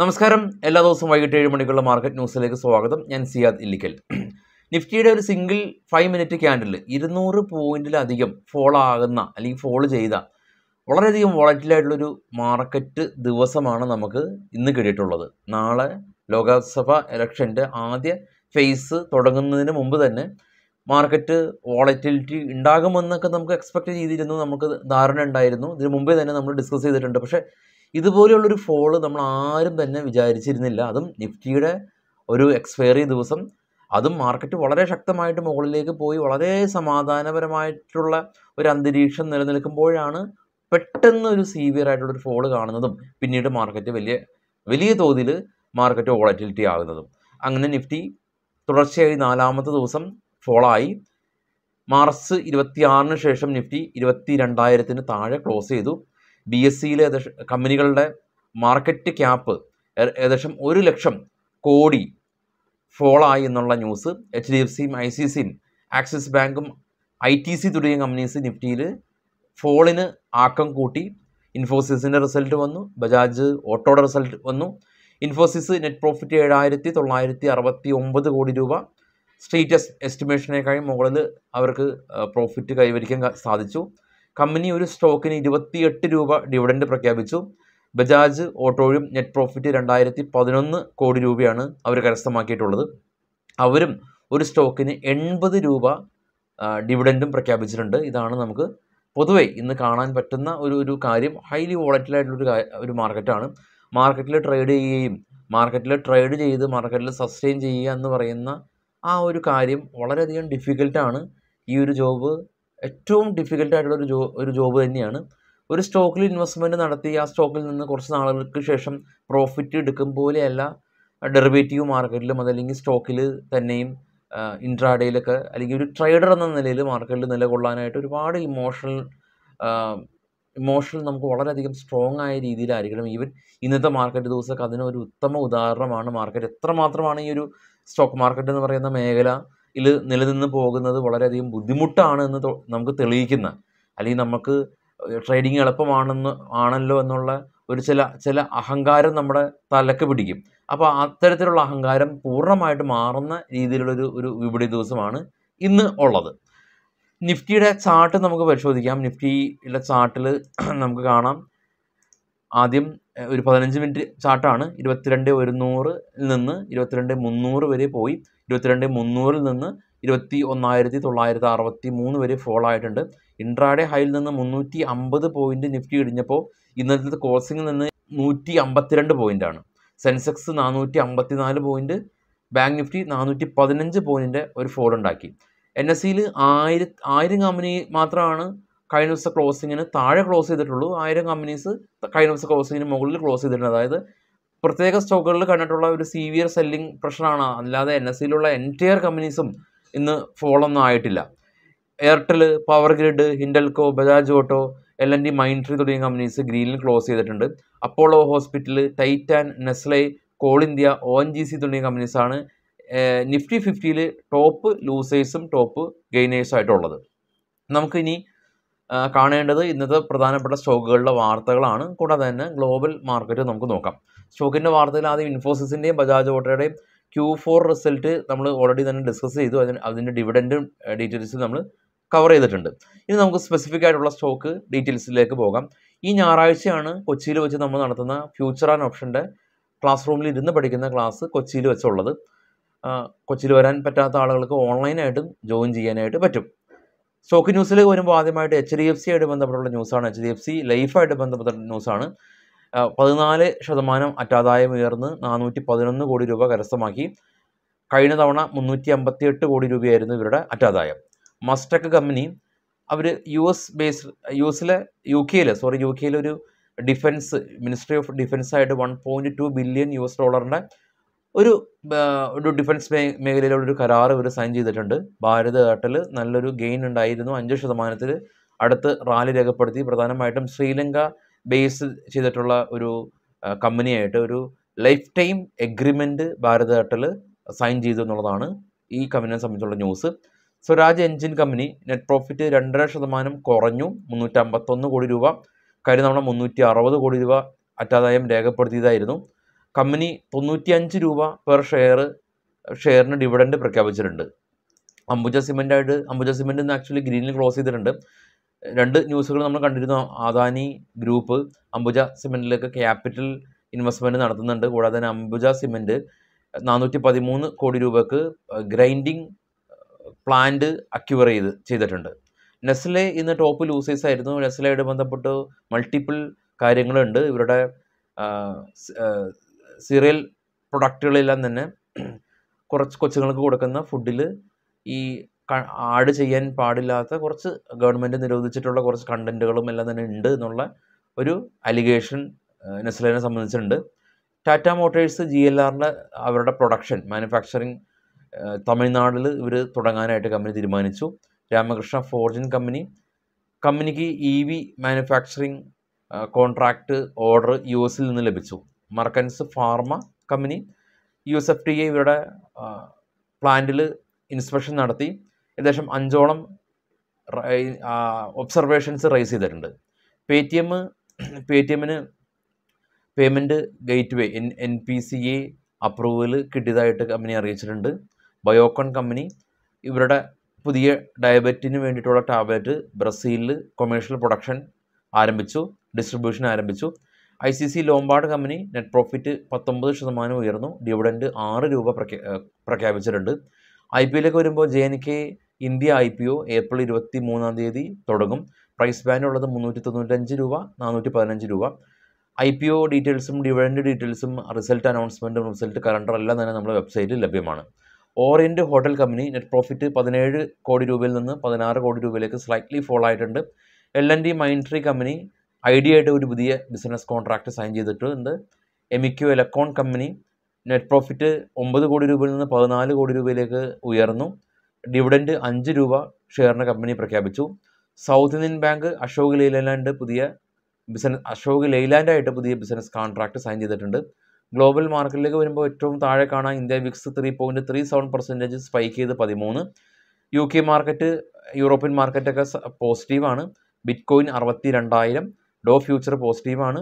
നമസ്കാരം എല്ലാ ദിവസവും വൈകിട്ട് ഏഴ് മണിക്കുള്ള മാർക്കറ്റ് ന്യൂസിലേക്ക് സ്വാഗതം ഞാൻ സിയാദ് ഇല്ലിക്കൽ നിഫ്റ്റിയുടെ ഒരു സിംഗിൾ ഫൈവ് മിനിറ്റ് ക്യാൻഡിൽ ഇരുന്നൂറ് പോയിന്റിലധികം ഫോളോ ആകുന്ന അല്ലെങ്കിൽ ഫോളോ ചെയ്ത വളരെയധികം വോളറ്റിലായിട്ടുള്ളൊരു മാർക്കറ്റ് ദിവസമാണ് നമുക്ക് ഇന്ന് കിട്ടിയിട്ടുള്ളത് നാളെ ലോകസഭ ഇലക്ഷൻ്റെ ആദ്യ ഫേസ് തുടങ്ങുന്നതിന് മുമ്പ് തന്നെ മാർക്കറ്റ് വോളറ്റിലിറ്റി ഉണ്ടാകുമെന്നൊക്കെ നമുക്ക് എക്സ്പെക്റ്റ് ചെയ്തിരുന്നു നമുക്ക് ധാരണ ഉണ്ടായിരുന്നു ഇതിന് മുമ്പേ തന്നെ നമ്മൾ ഡിസ്കസ് ചെയ്തിട്ടുണ്ട് പക്ഷേ ഇതുപോലെയുള്ളൊരു ഫോള് നമ്മൾ ആരും തന്നെ വിചാരിച്ചിരുന്നില്ല അതും നിഫ്റ്റിയുടെ ഒരു എക്സ്പയറി ദിവസം അതും മാർക്കറ്റ് വളരെ ശക്തമായിട്ട് മുകളിലേക്ക് പോയി വളരെ സമാധാനപരമായിട്ടുള്ള ഒരു അന്തരീക്ഷം നിലനിൽക്കുമ്പോഴാണ് പെട്ടെന്ന് ഒരു സീവിയർ ആയിട്ടുള്ളൊരു ഫോള് കാണുന്നതും പിന്നീട് മാർക്കറ്റ് വലിയ വലിയ തോതിൽ മാർക്കറ്റ് വോളറ്റിലിറ്റി ആകുന്നതും അങ്ങനെ നിഫ്റ്റി തുടർച്ചയായി നാലാമത്തെ ദിവസം ഫോളായി മാർച്ച് ഇരുപത്തിയാറിന് ശേഷം നിഫ്റ്റി ഇരുപത്തി രണ്ടായിരത്തിന് താഴെ ക്ലോസ് ചെയ്തു ബി എസ് സിയിലെ കമ്പനികളുടെ മാർക്കറ്റ് ക്യാപ്പ് ഏകദേശം ഒരു ലക്ഷം കോടി ഫോളായി എന്നുള്ള ന്യൂസ് എച്ച് ഡി എഫ് സിയും ഐ സി സിയും ആക്സിസ് ബാങ്കും ഐ ടി സി തുടങ്ങിയ കമ്പനീസ് നിഫ്റ്റിയിൽ ഫോളിന് ആക്കം കൂട്ടി ഇൻഫോസിസിൻ്റെ റിസൾട്ട് വന്നു ബജാജ് ഓട്ടോയുടെ റിസൾട്ട് വന്നു ഇൻഫോസിസ് നെറ്റ് പ്രോഫിറ്റ് ഏഴായിരത്തി തൊള്ളായിരത്തി അറുപത്തി ഒമ്പത് കോടി രൂപ സ്ട്രീറ്റ് എസ്റ്റിമേഷനേക്കാളും മുകളിൽ അവർക്ക് പ്രോഫിറ്റ് കൈവരിക്കാൻ സാധിച്ചു കമ്പനി ഒരു സ്റ്റോക്കിന് ഇരുപത്തിയെട്ട് രൂപ ഡിവിഡൻഡ് പ്രഖ്യാപിച്ചു ബജാജ് ഓട്ടോയും നെറ്റ് പ്രോഫിറ്റ് രണ്ടായിരത്തി പതിനൊന്ന് കോടി രൂപയാണ് അവർ കരസ്ഥമാക്കിയിട്ടുള്ളത് അവരും ഒരു സ്റ്റോക്കിന് എൺപത് രൂപ ഡിവിഡൻഡും പ്രഖ്യാപിച്ചിട്ടുണ്ട് ഇതാണ് നമുക്ക് പൊതുവെ ഇന്ന് കാണാൻ പറ്റുന്ന ഒരു ഒരു കാര്യം ഹൈലി വോളറ്റിലായിട്ടുള്ളൊരു ഒരു മാർക്കറ്റാണ് മാർക്കറ്റിൽ ട്രേഡ് ചെയ്യുകയും മാർക്കറ്റിൽ ട്രേഡ് ചെയ്ത് മാർക്കറ്റിൽ സസ്റ്റെയിൻ ചെയ്യുക എന്ന് പറയുന്ന ആ ഒരു കാര്യം വളരെയധികം ഡിഫിക്കൽട്ടാണ് ഈ ഒരു ജോബ് ഏറ്റവും ഡിഫിക്കൽട്ടായിട്ടുള്ള ഒരു ജോ ഒരു ജോബ് തന്നെയാണ് ഒരു സ്റ്റോക്കിൽ ഇൻവെസ്റ്റ്മെൻറ്റ് നടത്തി ആ സ്റ്റോക്കിൽ നിന്ന് കുറച്ച് നാളുകൾക്ക് ശേഷം പ്രോഫിറ്റ് എടുക്കും പോലെയല്ല ഡെറിവേറ്റീവ് മാർക്കറ്റിലും അതല്ലെങ്കിൽ സ്റ്റോക്കിൽ തന്നെയും ഇൻട്രാഡേയിലൊക്കെ അല്ലെങ്കിൽ ഒരു ട്രേഡർ എന്ന നിലയിൽ മാർക്കറ്റിൽ നിലകൊള്ളാനായിട്ട് ഒരുപാട് ഇമോഷണൽ ഇമോഷണൽ നമുക്ക് വളരെയധികം സ്ട്രോങ് ആയ രീതിയിലായിരിക്കണം ഈവൻ ഇന്നത്തെ മാർക്കറ്റ് ദിവസമൊക്കെ അതിനൊരു ഉത്തമ ഉദാഹരണമാണ് മാർക്കറ്റ് എത്രമാത്രമാണ് ഈ ഒരു സ്റ്റോക്ക് മാർക്കറ്റ് എന്ന് പറയുന്ന മേഖല ഇൽ നിലനിന്ന് പോകുന്നത് വളരെയധികം ബുദ്ധിമുട്ടാണ് എന്ന് നമുക്ക് തെളിയിക്കുന്ന അല്ലെങ്കിൽ നമുക്ക് ട്രേഡിങ് എളുപ്പമാണെന്ന് ആണല്ലോ എന്നുള്ള ഒരു ചില ചില അഹങ്കാരം നമ്മുടെ തലക്ക് പിടിക്കും അപ്പോൾ അത്തരത്തിലുള്ള അഹങ്കാരം പൂർണ്ണമായിട്ട് മാറുന്ന രീതിയിലുള്ളൊരു ഒരു വിപണി ദിവസമാണ് ഇന്ന് ഉള്ളത് നിഫ്റ്റിയുടെ ചാർട്ട് നമുക്ക് പരിശോധിക്കാം നിഫ്റ്റിയുടെ ചാർട്ടിൽ നമുക്ക് കാണാം ആദ്യം ഒരു പതിനഞ്ച് മിനിറ്റ് ചാർട്ടാണ് ഇരുപത്തിരണ്ട് ഒരുന്നൂറിൽ നിന്ന് ഇരുപത്തിരണ്ട് മുന്നൂറ് വരെ പോയി ഇരുപത്തിരണ്ട് മുന്നൂറിൽ നിന്ന് ഇരുപത്തി ഒന്നായിരത്തി തൊള്ളായിരത്തി അറുപത്തി മൂന്ന് വരെ ഫോൾ ആയിട്ടുണ്ട് ഇൻട്രാഡേ ഹൈയിൽ നിന്ന് മുന്നൂറ്റി അമ്പത് പോയിൻറ്റ് നിഫ്റ്റി ഇടിഞ്ഞപ്പോൾ ഇന്നത്തെ ക്ലോസിംഗിൽ നിന്ന് നൂറ്റി അമ്പത്തിരണ്ട് പോയിൻ്റാണ് സെൻസെക്സ് നാനൂറ്റി അമ്പത്തി നാല് പോയിൻറ്റ് ബാങ്ക് നിഫ്റ്റി നാനൂറ്റി പതിനഞ്ച് പോയിൻറ്റിൻ്റെ ഒരു ഫോൾ ഉണ്ടാക്കി എൻ എസ് സിയിൽ ആയിര ആയിരം കമ്പനി മാത്രമാണ് കഴിഞ്ഞ ദിവസത്തെ ക്ലോസിങ്ങിന് താഴെ ക്ലോസ് ചെയ്തിട്ടുള്ളൂ ആയിരം കമ്പനീസ് കഴിഞ്ഞ ദിവസത്തെ ക്ലോസിങ്ങിന് മുകളിൽ ക്ലോസ് ചെയ്തിട്ടുണ്ട് അതായത് പ്രത്യേക സ്റ്റോക്കുകളിൽ കണ്ടിട്ടുള്ള ഒരു സീവിയർ സെല്ലിംഗ് പ്രഷറാണ് അല്ലാതെ എൻ എസ് സിയിലുള്ള എൻറ്റയർ കമ്പനീസും ഇന്ന് ഫോളൊന്നും ആയിട്ടില്ല Airtel Power Grid Hindalco Bajaj Auto L N D Mindtree തുടങ്ങിയ കമ്പനീസ് ഗ്രീനിൽ ക്ലോസ് ചെയ്തിട്ടുണ്ട് Apollo Hospital Titan Nestle Coal India O N G C തുടങ്ങിയ കമ്പനീസാണ് നിഫ്റ്റി ഫിഫ്റ്റിയിൽ ടോപ്പ് ലൂസേഴ്സും ടോപ്പ് ഗെയിനേഴ്സും ആയിട്ടുള്ളത് നമുക്കിനി കാണേണ്ടത് ഇന്നത്തെ പ്രധാനപ്പെട്ട സ്റ്റോക്കുകളുടെ വാർത്തകളാണ് കൂടാതെ തന്നെ ഗ്ലോബൽ മാർക്കറ്റ് നമുക്ക് നോക്കാം സ്റ്റോക്കിൻ്റെ വാർത്തയിൽ ആദ്യം ഇൻഫോസിസിൻ്റെയും ബജാജ് ഓട്ടോയുടെയും ക്യൂ ഫോർ റിസൾട്ട് നമ്മൾ ഓൾറെഡി തന്നെ ഡിസ്കസ് ചെയ്തു അതിന് അതിൻ്റെ ഡിവിഡൻഡും ഡീറ്റെയിൽസും നമ്മൾ കവർ ചെയ്തിട്ടുണ്ട് ഇനി നമുക്ക് സ്പെസിഫിക് ആയിട്ടുള്ള സ്റ്റോക്ക് ഡീറ്റെയിൽസിലേക്ക് പോകാം ഈ ഞായറാഴ്ചയാണ് കൊച്ചിയിൽ വെച്ച് നമ്മൾ നടത്തുന്ന ഫ്യൂച്ചർ ആൻഡ് ഓപ്ഷൻ്റെ ക്ലാസ് റൂമിൽ ഇരുന്ന് പഠിക്കുന്ന ക്ലാസ് കൊച്ചിയിൽ വെച്ചുള്ളത് കൊച്ചിയിൽ വരാൻ പറ്റാത്ത ആളുകൾക്ക് ഓൺലൈനായിട്ടും ജോയിൻ ചെയ്യാനായിട്ട് പറ്റും സ്റ്റോക്ക് ന്യൂസിലേക്ക് വരുമ്പോൾ ആദ്യമായിട്ട് എച്ച് ഡി എഫ് സി ആയിട്ട് ബന്ധപ്പെട്ടുള്ള ന്യൂസാണ് എച്ച് ഡി എഫ് സി ലൈഫായിട്ട് ബന്ധപ്പെട്ട ന്യൂസാണ് പതിനാല് ശതമാനം അറ്റാദായം ഉയർന്ന് നാനൂറ്റി പതിനൊന്ന് കോടി രൂപ കരസ്ഥമാക്കി കഴിഞ്ഞ തവണ മുന്നൂറ്റി അമ്പത്തി എട്ട് കോടി രൂപയായിരുന്നു ഇവരുടെ അറ്റാദായം മസ്റ്റക് കമ്പനി അവർ യു എസ് ബേസ്ഡ് യു എസിലെ യു കെയിൽ സോറി യു കെയിലൊരു ഡിഫൻസ് മിനിസ്ട്രി ഓഫ് ഡിഫൻസ് ആയിട്ട് one point two billion U S ഡോളറിൻ്റെ ഒരു ഒരു ഡിഫൻസ് മേഖലയിലുള്ള ഒരു കരാറ് ഇവർ സൈൻ ചെയ്തിട്ടുണ്ട് ഭാരത് ഏർട്ടൽ നല്ലൊരു ഗെയിൻ ഉണ്ടായിരുന്നു അഞ്ച് ശതമാനത്തിൽ അടുത്ത് റാലി രേഖപ്പെടുത്തി പ്രധാനമായിട്ടും ശ്രീലങ്ക ബേസ് ചെയ്തിട്ടുള്ള ഒരു കമ്പനിയായിട്ട് ഒരു lifetime agreement Bharat Airtel sign ചെയ്തു എന്നുള്ളതാണ് ഈ കമ്പനിയെ സംബന്ധിച്ചുള്ള news Swaraj engine company net profit രണ്ടര ശതമാനം കുറഞ്ഞു മുന്നൂറ്റമ്പത്തൊന്ന് കോടി രൂപ കഴിഞ്ഞ തവണ മുന്നൂറ്റി അറുപത് കോടി രൂപ അറ്റാദായം രേഖപ്പെടുത്തിയതായിരുന്നു കമ്പനി തൊണ്ണൂറ്റിയഞ്ച് രൂപ പെർ ഷെയർ ഷെയറിന് ഡിവിഡൻഡ് പ്രഖ്യാപിച്ചിട്ടുണ്ട് അംബുജ സിമെൻറ്റായിട്ട് അംബുജ സിമെൻ്റ് ഇന്ന് ആക്ച്വലി ഗ്രീനിൽ ക്ലോസ് ചെയ്തിട്ടുണ്ട് രണ്ട് ന്യൂസുകൾ നമ്മൾ കണ്ടിരുന്നു അദാനി ഗ്രൂപ്പ് അംബുജ സിമെൻറ്റിലേക്ക് ക്യാപിറ്റൽ ഇൻവെസ്റ്റ്മെൻറ്റ് നടത്തുന്നുണ്ട് കൂടാതെ തന്നെ അംബുജ സിമെൻറ്റ് നാനൂറ്റി പതിമൂന്ന് കോടി രൂപക്ക് ഗ്രൈൻഡിങ് പ്ലാന്റ് അക്യൂർ ചെയ്ത് ചെയ്തിട്ടുണ്ട് നെസ്ലെ ഇന്ന് ടോപ്പ് ലൂസേഴ്സ് ആയിരുന്നു നെസ്ലയുമായി ബന്ധപ്പെട്ട് മൾട്ടിപ്പിൾ കാര്യങ്ങളുണ്ട് ഇവരുടെ സീരിയൽ പ്രൊഡക്റ്റുകളെല്ലാം തന്നെ കുറച്ച് കൊച്ചുങ്ങൾക്ക് കൊടുക്കുന്ന ഫുഡിൽ ഈ ആഡ് ചെയ്യാൻ പാടില്ലാത്ത കുറച്ച് ഗവൺമെൻറ് നിരോധിച്ചിട്ടുള്ള കുറച്ച് കണ്ടൻറ്റുകളും എല്ലാം തന്നെ ഉണ്ട് എന്നുള്ള ഒരു അലിഗേഷൻ നെസ്ലിനെ സംബന്ധിച്ചിട്ടുണ്ട് ടാറ്റ മോട്ടേഴ്സ് ജി എൽ ആറിൻ്റെ അവരുടെ പ്രൊഡക്ഷൻ മാനുഫാക്ചറിങ് തമിഴ്നാട്ടിൽ ഇവർ തുടങ്ങാനായിട്ട് കമ്പനി തീരുമാനിച്ചു രാമകൃഷ്ണ ഫോർജിൻ കമ്പനി കമ്പനിക്ക് E V manufacturing contract order U എസിൽ നിന്ന് ലഭിച്ചു Marksans pharma company U S F D A ഇവരുടെ പ്ലാന്റിൽ ഇൻസ്പെക്ഷൻ നടത്തി ഏകദേശം അഞ്ചോളം ഒബ്സർവേഷൻസ് റേസ് ചെയ്തിട്ടുണ്ട് Paytm Paytm എമ്മിന് payment gateway N N P C A approval കിട്ടിയതായിട്ട് കമ്പനി അറിയിച്ചിട്ടുണ്ട് ബയോക്കൺ കമ്പനി ഇവരുടെ പുതിയ ഡയബറ്റിന് വേണ്ടിയിട്ടുള്ള ടാബ്ലറ്റ് ബ്രസീലിൽ കൊമേഴ്ഷ്യൽ പ്രൊഡക്ഷൻ ആരംഭിച്ചു ഡിസ്ട്രിബ്യൂഷൻ ആരംഭിച്ചു I C C Lombard company net profit പത്തൊമ്പത് ശതമാനം ഉയർന്നു ഡിവിഡൻഡ് ആറ് രൂപ പ്രഖ്യാപിച്ചിട്ടുണ്ട് ഐ പി എല്ലൊക്കെ വരുമ്പോൾ J N K India I P O April ഇരുപത്തി മൂന്നാം തീയതി തുടങ്ങും പ്രൈസ് ബാൻഡ് ഉള്ളത് മുന്നൂറ്റി തൊണ്ണൂറ്റഞ്ച് രൂപ നാനൂറ്റി പതിനഞ്ച് രൂപ ഐ പി ഒ ഡീറ്റെയിൽസും ഡിവിഡൻഡ് ഡീറ്റെയിൽസും റിസൾട്ട് അനൗൺസ്മെൻറ്റും റിസൾട്ട് കലണ്ടർ എല്ലാം തന്നെ നമ്മുടെ വെബ്സൈറ്റിൽ ലഭ്യമാണ് Orient hotel company net profit പതിനേഴ് കോടി രൂപയിൽ നിന്ന് പതിനാറ് കോടി രൂപയിലേക്ക് സ്ലൈറ്റ്ലി ഫോൾ ആയിട്ടുണ്ട് L N D Mindtree company Idea ആയിട്ട് ഒരു പുതിയ ബിസിനസ് കോൺട്രാക്ട് സൈൻ ചെയ്തിട്ടുണ്ട് എമിക്യു ഇലക്ട്രോൺ കമ്പനി നെറ്റ് പ്രോഫിറ്റ് ഒമ്പത് കോടി രൂപയിൽ നിന്ന് പതിനാല് കോടി രൂപയിലേക്ക് ഉയർന്നു ഡിവിഡൻഡ് അഞ്ച് രൂപ ഷെയറിന് കമ്പനി പ്രഖ്യാപിച്ചു South Indian Bank Ashok Leyland പുതിയ ബിസിനസ് അശോക് ലെയ്ലാൻഡായിട്ട് പുതിയ ബിസിനസ് കോൺട്രാക്ട് സൈൻ ചെയ്തിട്ടുണ്ട് ഗ്ലോബൽ മാർക്കറ്റിലേക്ക് വരുമ്പോൾ ഏറ്റവും താഴെ കാണാൻ India VIX three point three seven percentage spike ചെയ്ത് പതിമൂന്ന് യു കെ മാർക്കറ്റ് യൂറോപ്യൻ മാർക്കറ്റൊക്കെ പോസിറ്റീവാണ് ബിറ്റ്കോയിൻ അറുപത്തി രണ്ടായിരം ഡോ ഫ്യൂച്ചർ പോസിറ്റീവാണ്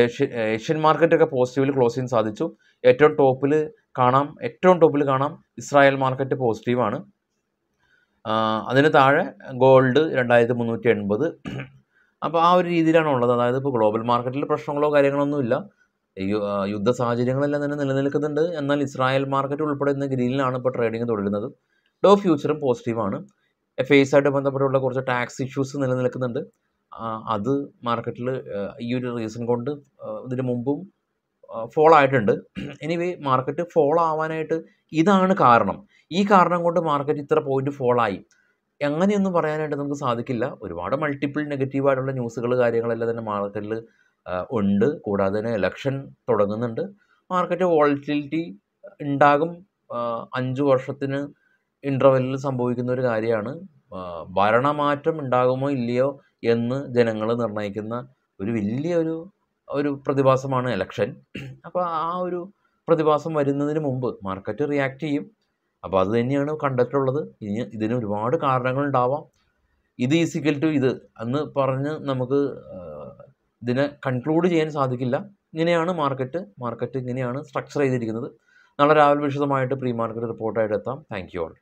ഏഷ്യൻ ഏഷ്യൻ മാർക്കറ്റൊക്കെ പോസിറ്റീവിൽ ക്ലോസ് ചെയ്യാൻ സാധിച്ചു ഏറ്റവും ടോപ്പിൽ കാണാം ഏറ്റവും ടോപ്പിൽ കാണാം ഇസ്രായേൽ മാർക്കറ്റ് പോസിറ്റീവാണ് അതിന് താഴെ ഗോൾഡ് രണ്ടായിരത്തി മുന്നൂറ്റി എൺപത് അപ്പോൾ ആ ഒരു രീതിയിലാണ് ഉള്ളത് അതായത് ഇപ്പോൾ ഗ്ലോബൽ മാർക്കറ്റിൽ പ്രശ്നങ്ങളോ കാര്യങ്ങളൊന്നും ഇല്ല യുദ്ധ സാഹചര്യങ്ങളെല്ലാം തന്നെ നിലനിൽക്കുന്നുണ്ട് എന്നാൽ ഇസ്രായേൽ മാർക്കറ്റ് ഉൾപ്പെടുന്ന ഗ്രീനിലാണ് ഇപ്പോൾ ട്രേഡിംഗ് തുടരുന്നത് ഡോ ഫ്യൂച്ചറും പോസിറ്റീവാണ് എഫ് ഐസായിട്ട് ബന്ധപ്പെട്ടുള്ള കുറച്ച് ടാക്സ് ഇഷ്യൂസ് നിലനിൽക്കുന്നുണ്ട് അത് മാർക്കറ്റിൽ ഈ ഒരു റീസൺ കൊണ്ട് ഇതിന് മുമ്പും ഫോൾ ആയിട്ടുണ്ട് എനിവേ മാർക്കറ്റ് ഫോൾ ആവാനായിട്ട് ഇതാണ് കാരണം ഈ കാരണം കൊണ്ട് മാർക്കറ്റ് ഇത്ര പോയിന്റ് ഫോൾ ആയി എങ്ങനെയൊന്നും പറയാനായിട്ട് നമുക്ക് സാധിക്കില്ല ഒരുപാട് മൾട്ടിപ്പിൾ നെഗറ്റീവായിട്ടുള്ള ന്യൂസുകൾ കാര്യങ്ങളെല്ലാം തന്നെ മാർക്കറ്റിൽ ഉണ്ട് കൂടാതെ തന്നെ ഇലക്ഷൻ തുടങ്ങുന്നുണ്ട് മാർക്കറ്റ് വോളറ്റിലിറ്റി ഉണ്ടാകും അഞ്ച് വർഷത്തിന് ഇൻ്റർവെല്ലിൽ സംഭവിക്കുന്ന ഒരു കാര്യമാണ് ഭരണമാറ്റം ഉണ്ടാകുമോ ഇല്ലയോ എന്ന് ജനങ്ങൾ നിർണ്ണയിക്കുന്ന ഒരു വലിയൊരു ഒരു പ്രതിഭാസമാണ് ഇലക്ഷൻ അപ്പോൾ ആ ഒരു പ്രതിഭാസം വരുന്നതിന് മുമ്പ് മാർക്കറ്റ് റിയാക്ട് ചെയ്യും അപ്പോൾ അത് തന്നെയാണ് കണ്ടിട്ടുള്ളത് ഇനി ഇതിന് ഒരുപാട് കാരണങ്ങളുണ്ടാവാം ഇത് ഈസിക്കൽ ടു ഇത് എന്ന് പറഞ്ഞ് നമുക്ക് ഇതിനെ കൺക്ലൂഡ് ചെയ്യാൻ സാധിക്കില്ല ഇങ്ങനെയാണ് മാർക്കറ്റ് മാർക്കറ്റ് ഇങ്ങനെയാണ് സ്ട്രക്ചർ ചെയ്തിരിക്കുന്നത് നാളെ രാവിലെ വിശദമായിട്ട് പ്രീ മാർക്കറ്റ് റിപ്പോർട്ടായിട്ട് എത്താം താങ്ക് യു ഓൾ